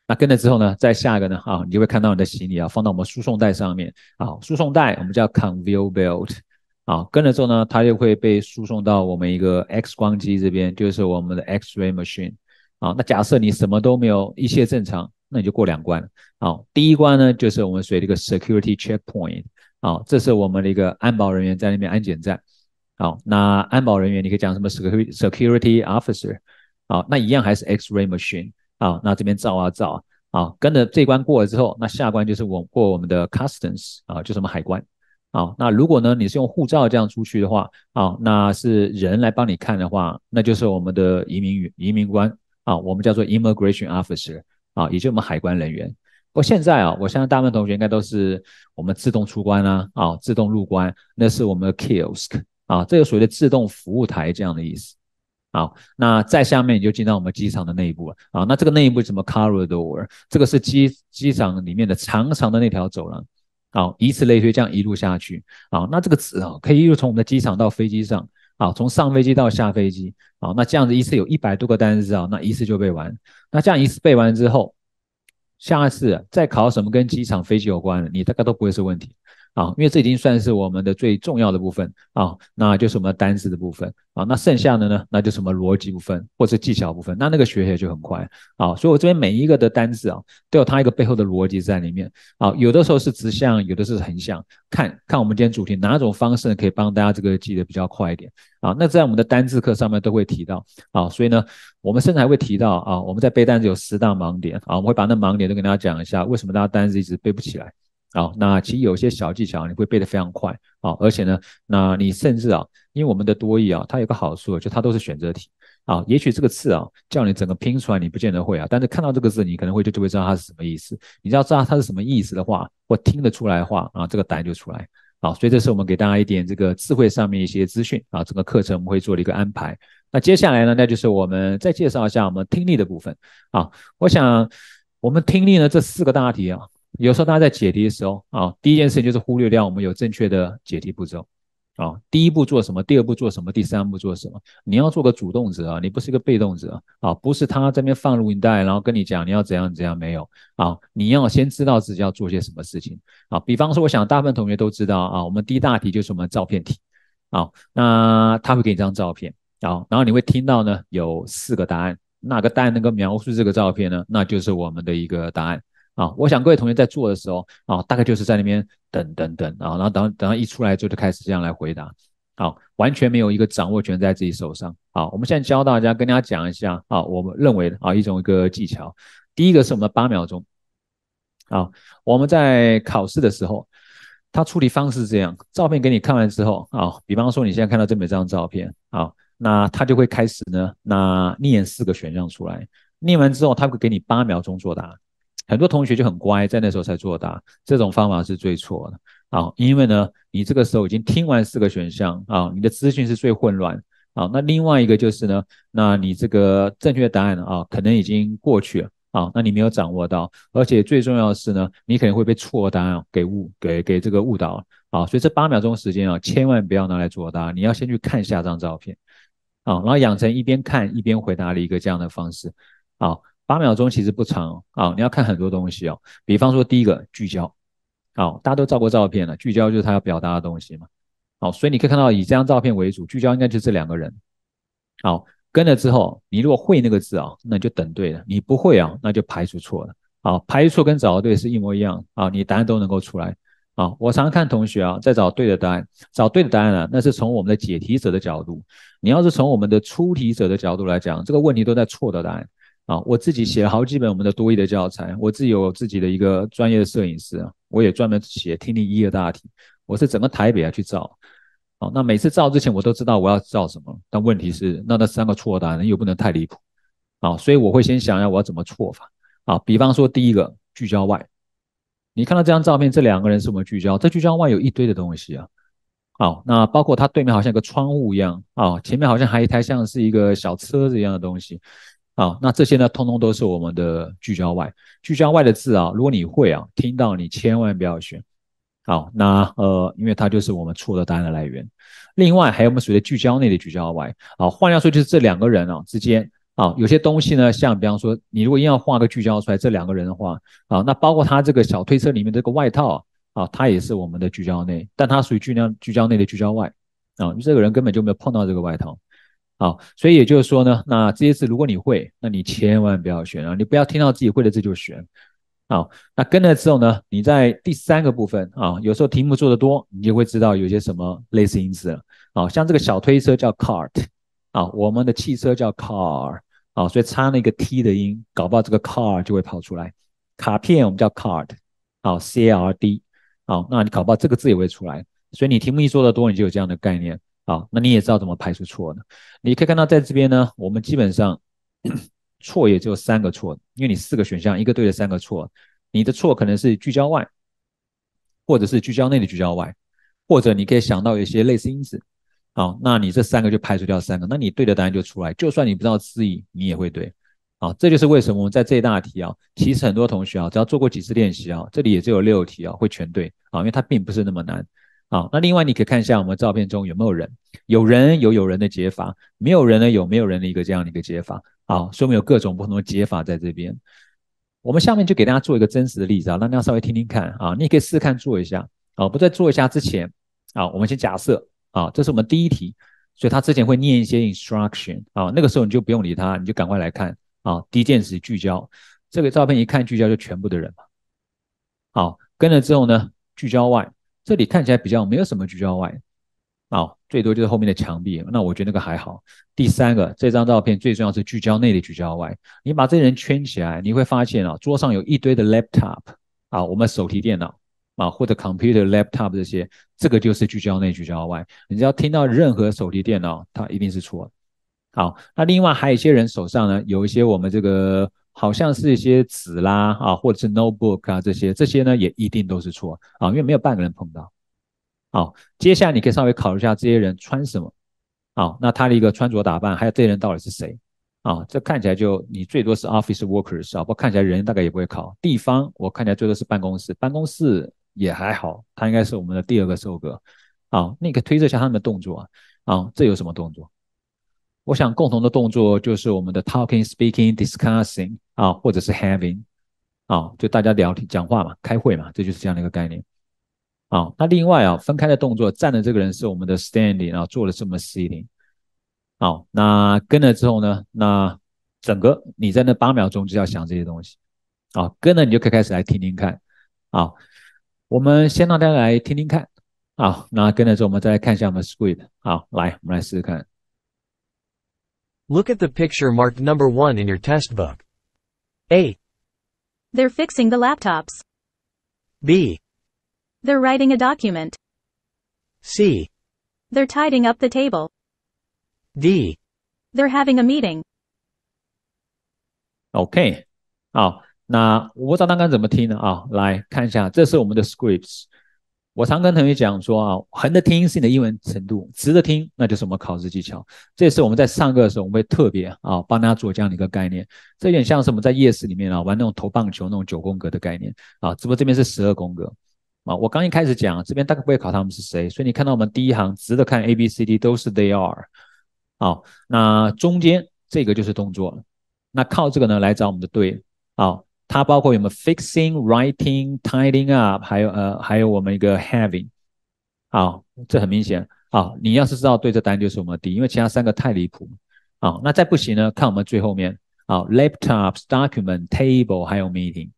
那跟了之后呢，再下一个呢，啊，你就会看到你的行李啊，放到我们输送带上面啊，输送带我们叫 c o n v e y o u belt。啊，跟了之后呢，它就会被输送到我们一个 X 光机这边，就是我们的 X ray machine。啊，那假设你什么都没有，一切正常。那你就过两关好，第一关呢，就是我们所谓的一个 security checkpoint 啊，这是我们的一个安保人员在那边安检站好，那安保人员你可以讲什么 security security officer 好，那一样还是 x ray machine 好，那这边照啊照啊，跟着这关过了之后，那下关就是我过我们的 customs 啊，就什么海关好，那如果呢你是用护照这样出去的话啊，那是人来帮你看的话，那就是我们的移民移民官啊，我们叫做 immigration officer。啊，以及我们海关人员。不过现在啊，我相信大部分同学应该都是我们自动出关啦，啊，自动入关，那是我们的 kiosk 啊，这个所谓的自动服务台这样的意思。好，那再下面你就进到我们机场的内部了。啊，那这个内部什么 corridor？这个是机机场里面的长长的那条走廊。好，以此类推，这样一路下去。啊，那这个词啊，可以一路从我们的机场到飞机上。好，从上飞机到下飞机，好，那这样子一次有一百多个单子啊，那一次就背完。那这样一次背完之后，下次再考什么跟机场、飞机有关的，你大概都不会是问题。啊，因为这已经算是我们的最重要的部分啊，那就是我们的单词的部分啊。那剩下的呢，那就什么逻辑部分或者技巧部分，那那个学起来就很快啊。所以我这边每一个的单词啊，都有它一个背后的逻辑在里面啊。有的时候是直向，有的是横向，看看我们今天主题哪种方式可以帮大家这个记得比较快一点啊。那在我们的单字课上面都会提到啊，所以呢，我们甚至还会提到啊，我们在背单词有十大盲点啊，我们会把那盲点都跟大家讲一下，为什么大家单词一直背不起来。好，那其实有些小技巧，你会背得非常快啊。而且呢，那你甚至啊，因为我们的多义啊，它有个好处，就它都是选择题啊。也许这个字啊，叫你整个拼出来，你不见得会啊。但是看到这个字，你可能会就就会知道它是什么意思。你要知道它是什么意思的话，或听得出来的话啊，这个答案就出来。好，所以这是我们给大家一点这个智慧上面一些资讯啊。整个课程我们会做了一个安排。那接下来呢，那就是我们再介绍一下我们听力的部分啊。我想我们听力呢这四个大题啊。有时候大家在解题的时候啊，第一件事就是忽略掉我们有正确的解题步骤啊。第一步做什么？第二步做什么？第三步做什么？你要做个主动者啊，你不是一个被动者啊，不是他这边放录音带，然后跟你讲你要怎样怎样没有啊？你要先知道自己要做些什么事情啊。比方说，我想大部分同学都知道啊，我们第一大题就是我们的照片题啊。那他会给你一张照片啊，然后你会听到呢，有四个答案，哪个答案能够描述这个照片呢？那就是我们的一个答案。啊，我想各位同学在做的时候啊，大概就是在那边等等等啊，然后等等到一出来就就开始这样来回答，啊，完全没有一个掌握权在自己手上。啊，我们现在教大家，跟大家讲一下啊，我们认为啊一种一个技巧，第一个是我们的八秒钟，啊，我们在考试的时候，他处理方式是这样，照片给你看完之后啊，比方说你现在看到这一张照片啊，那他就会开始呢那念四个选项出来，念完之后他会给你八秒钟作答。很多同学就很乖，在那时候才作答，这种方法是最错的啊！因为呢，你这个时候已经听完四个选项啊，你的资讯是最混乱啊。那另外一个就是呢，那你这个正确答案啊，可能已经过去了啊，那你没有掌握到，而且最重要的是呢，你可能会被错答案给误给给这个误导啊！所以这八秒钟时间啊，千万不要拿来作答，你要先去看下张照片啊，然后养成一边看一边回答的一个这样的方式啊。八秒钟其实不长啊，你要看很多东西哦。比方说第一个聚焦，好，大家都照过照片了，聚焦就是他要表达的东西嘛。好，所以你可以看到以这张照片为主，聚焦应该就是这两个人。好，跟了之后，你如果会那个字啊，那就等对了；你不会啊，那就排除错了。好，排除错跟找对是一模一样啊，你答案都能够出来。啊。我常常看同学啊，在找对的答案，找对的答案呢，那是从我们的解题者的角度；你要是从我们的出题者的角度来讲，这个问题都在错的答案。啊，我自己写了好几本我们的多益的教材，我自己有自己的一个专业的摄影师啊，我也专门写听力一的大题。我是整个台北啊去照，好，那每次照之前我都知道我要照什么，但问题是那那三个错答案又不能太离谱，啊，所以我会先想一下我要怎么错法，啊，比方说第一个聚焦外，你看到这张照片，这两个人是我们聚焦，这聚焦外有一堆的东西啊，好，那包括它对面好像一个窗户一样啊，前面好像还一台像是一个小车子一样的东西。好，那这些呢，通通都是我们的聚焦外。聚焦外的字啊，如果你会啊，听到你千万不要选。好，那呃，因为它就是我们错的答案的来源。另外还有我们所谓的聚焦内的聚焦外。啊，换句话说就是这两个人啊之间啊，有些东西呢，像比方说你如果硬要画个聚焦出来，这两个人的话啊，那包括他这个小推车里面这个外套啊，啊，也是我们的聚焦内，但他属于聚焦聚焦内的聚焦外啊，这个人根本就没有碰到这个外套。好，所以也就是说呢，那这些字如果你会，那你千万不要选啊，你不要听到自己会的字就选。好，那跟了之后呢，你在第三个部分啊，有时候题目做的多，你就会知道有些什么类似音字了。好，像这个小推车叫 cart，啊，我们的汽车叫 car，啊，所以插了一个 t 的音，搞不好这个 car 就会跑出来。卡片我们叫 card，好 c r d，好，那你搞不好这个字也会出来。所以你题目一做的多，你就有这样的概念。好，那你也知道怎么排除错呢？你可以看到，在这边呢，我们基本上 错也只有三个错，因为你四个选项一个对的三个错，你的错可能是聚焦外，或者是聚焦内的聚焦外，或者你可以想到一些类似因子。好，那你这三个就排除掉三个，那你对的答案就出来。就算你不知道字义，你也会对。好，这就是为什么我们在这一大题啊，其实很多同学啊，只要做过几次练习啊，这里也只有六题啊会全对啊，因为它并不是那么难。好，那另外你可以看一下我们照片中有没有人，有人有有人的解法，没有人呢有没有人的一个这样的一个解法，以说明有各种不同的解法在这边。我们下面就给大家做一个真实的例子啊，让大家稍微听听看啊，你可以试试看做一下好，不再做一下之前啊，我们先假设啊，这是我们第一题，所以他之前会念一些 instruction 啊，那个时候你就不用理他，你就赶快来看啊，第一件事聚焦，这个照片一看聚焦就全部的人嘛。好，跟了之后呢，聚焦外。这里看起来比较没有什么聚焦外，啊，最多就是后面的墙壁。那我觉得那个还好。第三个，这张照片最重要是聚焦内的聚焦外。你把这些人圈起来，你会发现啊，桌上有一堆的 laptop，啊，我们手提电脑，啊，或者 computer、laptop 这些，这个就是聚焦内聚焦外。你只要听到任何手提电脑，它一定是错的。好，那另外还有一些人手上呢，有一些我们这个。好像是一些纸啦啊，或者是 notebook 啊，这些这些呢也一定都是错啊，因为没有半个人碰到。好，接下来你可以稍微考虑一下这些人穿什么好，那他的一个穿着打扮，还有这些人到底是谁啊？这看起来就你最多是 office workers 啊，不过看起来人大概也不会考地方。我看起来最多是办公室，办公室也还好，他应该是我们的第二个收割。好，你可以推测一下他们的动作啊，这有什么动作？我想共同的动作就是我们的 talking, speaking, discussing 啊，或者是 having 啊，就大家聊天、讲话嘛，开会嘛，这就是这样的一个概念。啊，那另外啊，分开的动作，站的这个人是我们的 standing 啊，坐的这么 sitting。好，那跟了之后呢，那整个你在那八秒钟就要想这些东西。啊，跟了你就可以开始来听听看。啊，我们先让大家来听听看。好，那跟了之后，我们再来看一下我们 script。好，来，我们来试试看。Look at the picture marked number 1 in your test book. A. They're fixing the laptops. B. They're writing a document. C. They're tidying up the table. D. They're having a meeting. Okay. OK，好，那我不知道大家怎么听呢啊？来看一下，这是我们的 scripts。我常跟同学讲说啊，横着听是你的英文程度，直着听那就是我们考试技巧。这也是我们在上课的时候，我们会特别啊，帮大家做这样的一个概念。这有点像是我们在夜市里面啊玩那种投棒球那种九宫格的概念啊，只不过这边是十二宫格啊。我刚一开始讲，这边大概不会考他们是谁，所以你看到我们第一行直着看 A B C D 都是 They are。好，那中间这个就是动作，那靠这个呢来找我们的对啊。它包括有没有 fixing, writing, tidying up，还有呃，还有我们一个 having。好，这很明显。好，你要是知道对这答案就是我们的 D，因为其他三个太离谱。好，那再不行呢？看我们最后面。好，laptops, document, table，还有 meeting。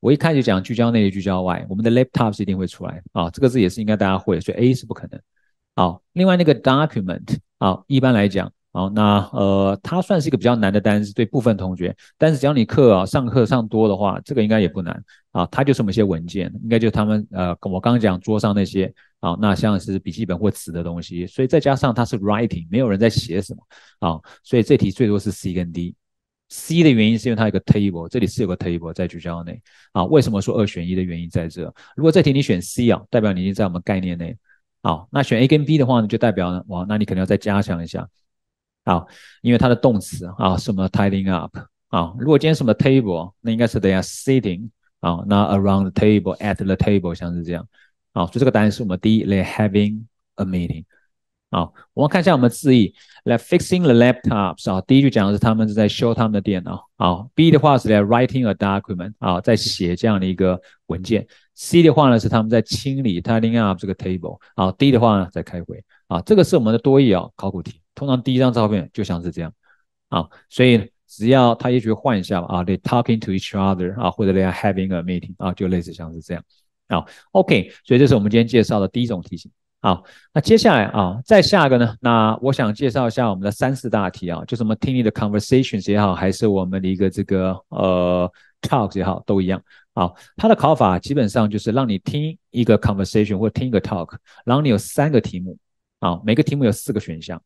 我一开始讲聚焦内，聚焦外。我们的 laptops 一定会出来。啊，这个字也是应该大家会，所以 A 是不可能。好，另外那个 document，好，一般来讲。好，那呃，它算是一个比较难的单词，对部分同学。但是只要你课啊上课上多的话，这个应该也不难啊。它就是我们一些文件，应该就是他们呃，我刚刚讲桌上那些啊，那像是笔记本或纸的东西。所以再加上它是 writing，没有人在写什么啊。所以这题最多是 C 跟 D。C 的原因是因为它有个 table，这里是有个 table 在聚焦内啊。为什么说二选一的原因在这？如果这题你选 C 啊，代表你已经在我们概念内。好，那选 A 跟 B 的话呢，就代表呢，哇，那你可能要再加强一下。好，因为它的动词啊，什么 tiding up 啊，如果今天什么 table，那应该是等于 sitting 啊，那 around the table at the table 像是这样，好，所以这个答案是我们第一类 having a meeting。好，我们看一下我们字义。That fixing the laptops，第一句讲的是他们是在修他们的电脑。好，B 的话是 they're writing a document 啊，在写这样的一个文件。C 的话呢是他们在清理 tiding up 这个 table。好，D 的话呢在开会。啊，这个是我们的多义啊，考古题。通常第一张照片就像是这样啊，所以只要他也许换一下啊，they talking to each other 啊，或者 they are having a meeting 啊，就类似像是这样啊。OK，所以这是我们今天介绍的第一种题型啊。那接下来啊，再下一个呢，那我想介绍一下我们的三四大题啊，就什么听力的 conversations 也好，还是我们的一个这个呃 talk 也好，都一样啊。它的考法基本上就是让你听一个 conversation 或者听一个 talk，然后你有三个题目啊，每个题目有四个选项。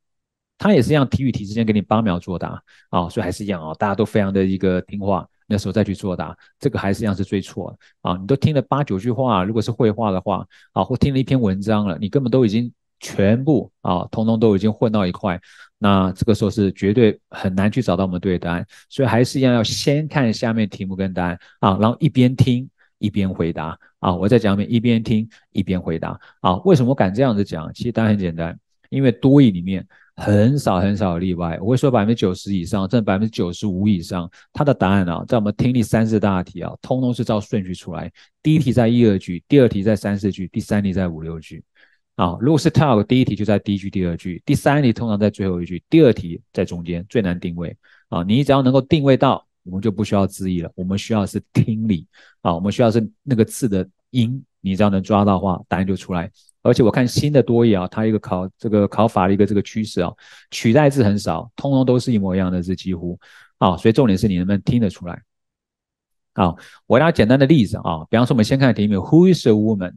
它也是一样，题与题之间给你八秒作答啊，所以还是一样啊，大家都非常的一个听话，那时候再去作答，这个还是一样是最错的啊。你都听了八九句话，如果是会话的话啊，或听了一篇文章了，你根本都已经全部啊，通通都已经混到一块，那这个时候是绝对很难去找到我们对的答案。所以还是一样，要先看下面题目跟答案啊，然后一边听一边回答啊。我在讲面一边听一边回答啊。为什么我敢这样子讲？其实答案很简单，因为多义里面。很少很少例外，我会说百分之九十以上，甚至百分之九十五以上，它的答案啊，在我们听力三十大题啊，通通是照顺序出来。第一题在一二句，第二题在三四句，第三题在五六句。啊，如果是 talk，第一题就在第一句、第二句，第三题通常在最后一句，第二题在中间，最难定位啊。你只要能够定位到，我们就不需要字义了，我们需要是听力啊，我们需要是那个字的音，你只要能抓到话，答案就出来。而且我看新的多一啊，它一个考这个考法的一个这个趋势啊，取代字很少，通通都是一模一样的字，几乎啊，所以重点是你能不能听得出来啊？我给大家简单的例子啊，比方说我们先看题目，Who is the woman？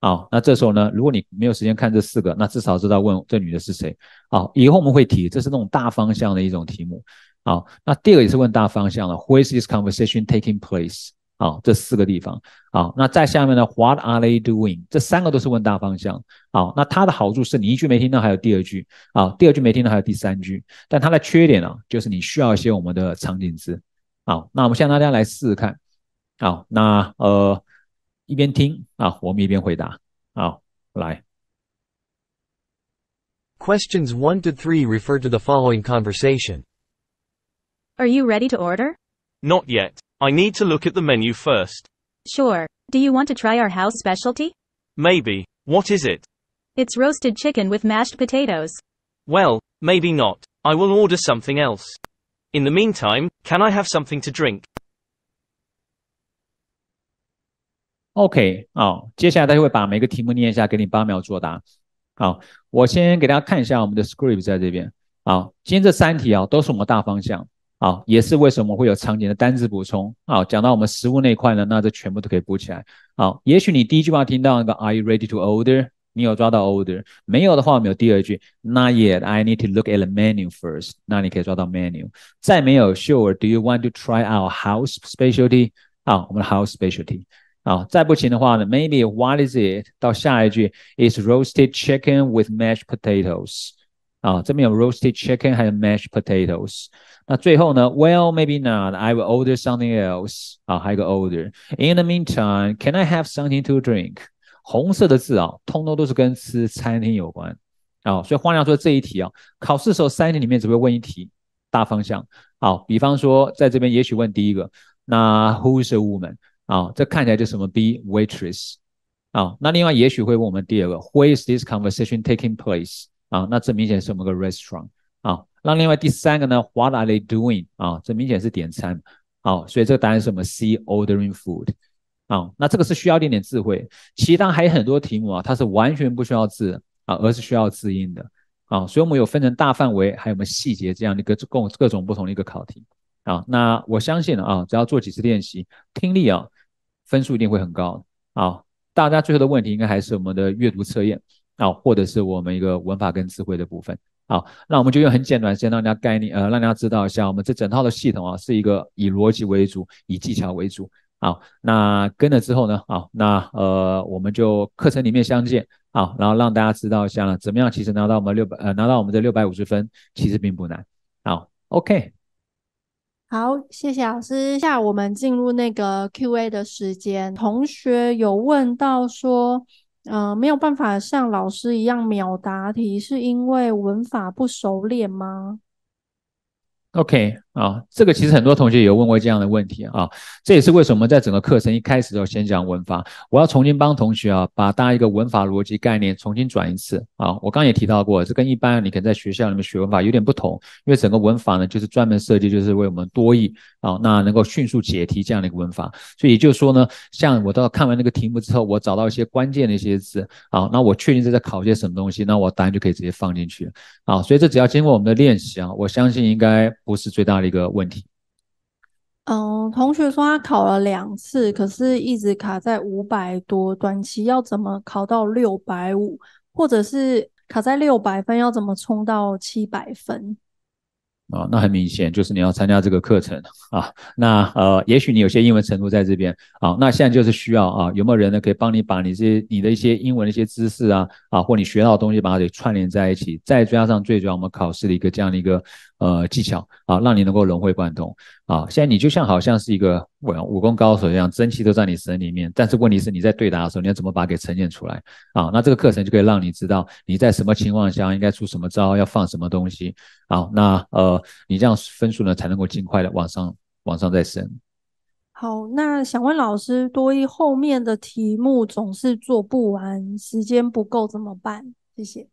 啊，那这时候呢，如果你没有时间看这四个，那至少知道问这女的是谁啊。以后我们会提，这是那种大方向的一种题目啊。那第二个也是问大方向的，Who is this conversation taking place？好、哦，这四个地方。好，那再下面呢，What are they doing？这三个都是问大方向。好，那它的好处是你一句没听到，还有第二句；啊，第二句没听到，还有第三句。但它的缺点啊，就是你需要一些我们的场景词。好，那我们现在大家来试试看。好，那呃一边听啊，我们一边回答。好，来。Questions one to three refer to the following conversation. Are you ready to order? Not yet. I need to look at the menu first. Sure. Do you want to try our house specialty? Maybe. What is it? It's roasted chicken with mashed potatoes. Well, maybe not. I will order something else. In the meantime, can I have something to drink? OK，哦，接下来他会把每个题目念一下，给你八秒作答。好，我先给大家看一下我们的 script 在这边。好，今天这三题啊，都是我们大方向。好，也是为什么会有场景的单字补充。好，讲到我们实物那一块呢，那这全部都可以补起来。好，也许你第一句话听到那个 Are you ready to order？你有抓到 order？没有的话，我们有第二句 Not yet. I need to look at the menu first。那你可以抓到 menu。再没有 Sure. Do you want to try our house specialty？好，我们的 house specialty。好，再不行的话呢，Maybe what is it？到下一句 "Is roasted chicken with mashed potatoes。啊，这边有 roasted chicken，还有 mashed potatoes。那最后呢？Well, maybe not. I will order something order. order。In the meantime, can I have something to drink？红色的字啊，通通都是跟吃餐厅有关啊。所以花娘说这一题啊，考试时候三题里面只会问一题大方向。好、啊，比方说在这边也许问第一个，那 Who's a woman？啊，这看起来就什么 be waitress。啊，那另外也许会问我们第二个，Where is this conversation taking place？啊，那这明显是我们个 restaurant 啊。那另外第三个呢？What are they doing？啊，这明显是点餐。好，所以这个答案是我们 C ordering food 啊。那这个是需要一点点智慧。其他还有很多题目啊，它是完全不需要字啊，而是需要字音的啊。所以我们有分成大范围，还有我们细节这样的一个各各种不同的一个考题啊。那我相信啊，只要做几次练习，听力啊分数一定会很高。啊。大家最后的问题应该还是我们的阅读测验。啊，或者是我们一个文法跟词汇的部分。好，那我们就用很简短时间让大家概念，呃，让大家知道一下，我们这整套的系统啊，是一个以逻辑为主，以技巧为主。好，那跟了之后呢，好，那呃，我们就课程里面相见。好，然后让大家知道一下，怎么样，其实拿到我们六百，呃，拿到我们这六百五十分，其实并不难。好，OK。好，谢谢老师。下我们进入那个 Q&A 的时间，同学有问到说。嗯，没有办法像老师一样秒答题，是因为文法不熟练吗？OK。啊，这个其实很多同学也有问过这样的问题啊，这也是为什么在整个课程一开始的时候先讲文法。我要重新帮同学啊，把大家一个文法逻辑概念重新转一次啊。我刚也提到过，这跟一般你可能在学校里面学文法有点不同，因为整个文法呢就是专门设计，就是为我们多义啊，那能够迅速解题这样的一个文法。所以也就是说呢，像我到看完那个题目之后，我找到一些关键的一些字啊，那我确定是在考些什么东西，那我答案就可以直接放进去啊。所以这只要经过我们的练习啊，我相信应该不是最大的。一个问题，嗯，同学说他考了两次，可是一直卡在五百多，短期要怎么考到六百五，或者是卡在六百分要怎么冲到七百分？哦，那很明显就是你要参加这个课程啊。那呃，也许你有些英文程度在这边啊，那现在就是需要啊，有没有人呢可以帮你把你这些你的一些英文的一些知识啊啊，或你学到的东西把它给串联在一起，再加上最主要我们考试的一个这样的一个。呃，技巧啊，让你能够融会贯通啊。现在你就像好像是一个武武功高手一样，真气都在你身里面。但是问题是你在对答的时候，你要怎么把它给呈现出来啊？那这个课程就可以让你知道你在什么情况下应该出什么招，要放什么东西啊？那呃，你这样分数呢才能够尽快的往上往上再升。好，那想问老师，多一后面的题目总是做不完，时间不够怎么办？谢谢。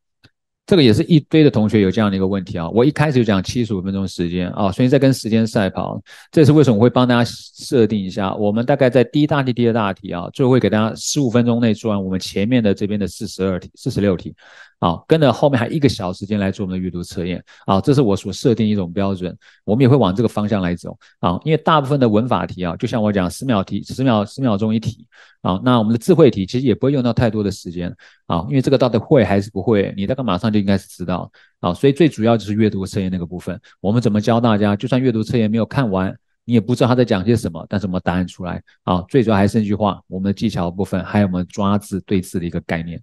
这个也是一堆的同学有这样的一个问题啊，我一开始就讲七十五分钟时间啊，所以在跟时间赛跑，这也是为什么我会帮大家设定一下，我们大概在第一大题、第二大题啊，最后会给大家十五分钟内做完我们前面的这边的四十二题、四十六题。啊，跟着后面还一个小时间来做我们的阅读测验啊，这是我所设定一种标准，我们也会往这个方向来走啊，因为大部分的文法题啊，就像我讲十秒题，十秒十秒钟一题啊，那我们的智慧题其实也不会用到太多的时间啊，因为这个到底会还是不会，你大概马上就应该是知道啊，所以最主要就是阅读测验那个部分，我们怎么教大家，就算阅读测验没有看完，你也不知道他在讲些什么，但是我们答案出来啊，最主要还是那句话，我们的技巧部分还有我们抓字对字的一个概念。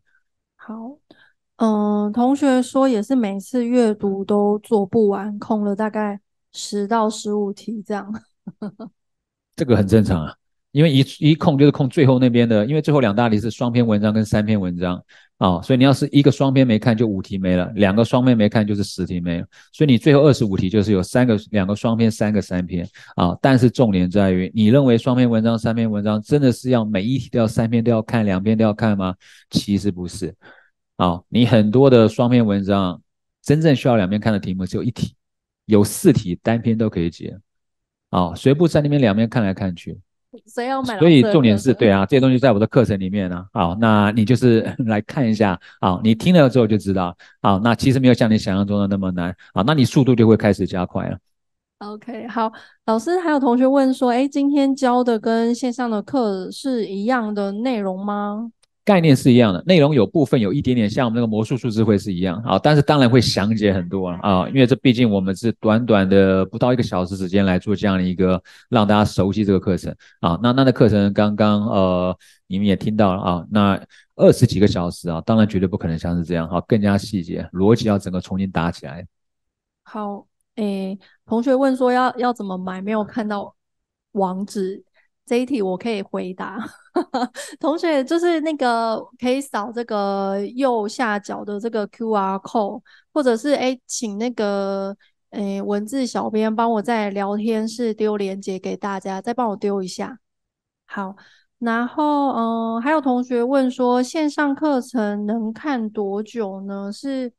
嗯，同学说也是每次阅读都做不完，空了大概十到十五题这样。这个很正常啊，因为一一空就是空最后那边的，因为最后两大题是双篇文章跟三篇文章啊，所以你要是一个双篇没看就五题没了，两个双篇没看就是十题没了。所以你最后二十五题就是有三个两个双篇三个三篇啊。但是重点在于，你认为双篇文章三篇文章真的是要每一题都要三篇都要看两篇都要看吗？其实不是。啊，你很多的双篇文章，真正需要两面看的题目只有一题，有四题单篇都可以解。啊，谁不在那边两面看来看去？谁要买？所以重点是对啊，这些东西在我的课程里面呢。好，那你就是 来看一下。好，你听了之后就知道。好，那其实没有像你想象中的那么难。好，那你速度就会开始加快了。OK，好，老师还有同学问说，哎，今天教的跟线上的课是一样的内容吗？概念是一样的，内容有部分有一点点像我们那个魔术数字会是一样啊，但是当然会详解很多啊，啊，因为这毕竟我们是短短的不到一个小时时间来做这样的一个让大家熟悉这个课程啊。那那的课程刚刚呃你们也听到了啊，那二十几个小时啊，当然绝对不可能像是这样哈，更加细节逻辑要整个重新打起来。好，哎，同学问说要要怎么买，没有看到网址。我可以回答 同学，就是那个可以扫这个右下角的这个 QR code，或者是哎，请那个诶文字小编帮我在聊天室丢链接给大家，再帮我丢一下。好，然后嗯，还有同学问说，线上课程能看多久呢？是？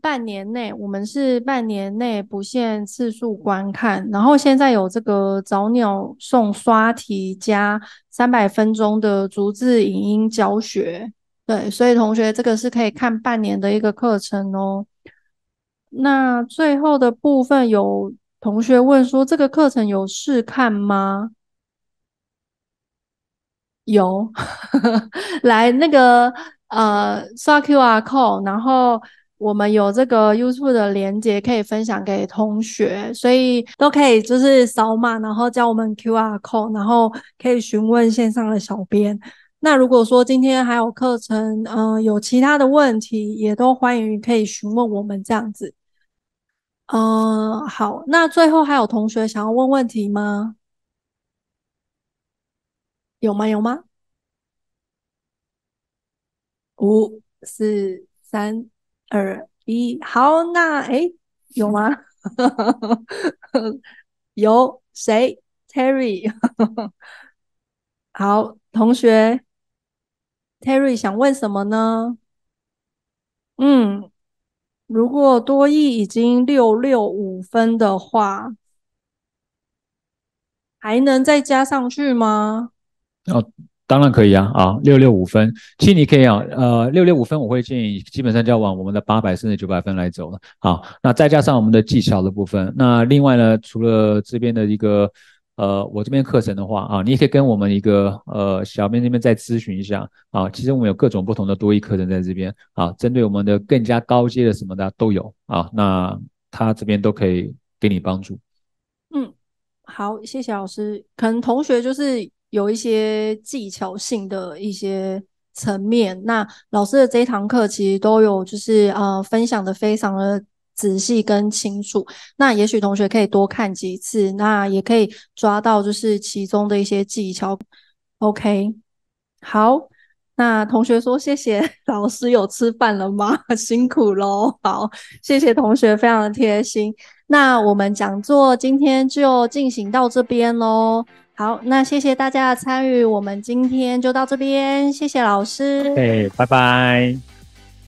半年内，我们是半年内不限次数观看。然后现在有这个早鸟送刷题加三百分钟的逐字影音教学。对，所以同学，这个是可以看半年的一个课程哦。那最后的部分，有同学问说，这个课程有试看吗？有，来那个呃，刷 Q R code，然后。我们有这个 YouTube 的连接，可以分享给同学，所以都可以就是扫码，然后教我们 QR code，然后可以询问线上的小编。那如果说今天还有课程，呃，有其他的问题，也都欢迎可以询问我们这样子。嗯，好，那最后还有同学想要问问题吗？有吗？有吗？五、四、三。二一好，那哎有吗？有谁？Terry，好，同学，Terry 想问什么呢？嗯，如果多益已经六六五分的话，还能再加上去吗？哦。当然可以啊，啊，六六五分，其实你可以啊，呃，六六五分，我会建议基本上就要往我们的八百甚至九百分来走了。好，那再加上我们的技巧的部分，那另外呢，除了这边的一个，呃，我这边课程的话啊，你也可以跟我们一个呃，小编那边再咨询一下啊。其实我们有各种不同的多益课程在这边啊，针对我们的更加高阶的什么的都有啊。那他这边都可以给你帮助。嗯，好，谢谢老师。可能同学就是。有一些技巧性的一些层面，那老师的这一堂课其实都有，就是呃分享的非常的仔细跟清楚。那也许同学可以多看几次，那也可以抓到就是其中的一些技巧。OK，好，那同学说谢谢 老师，有吃饭了吗？辛苦喽，好，谢谢同学，非常的贴心。那我们讲座今天就进行到这边喽。好，那谢谢大家的参与，我们今天就到这边，谢谢老师，哎，拜拜。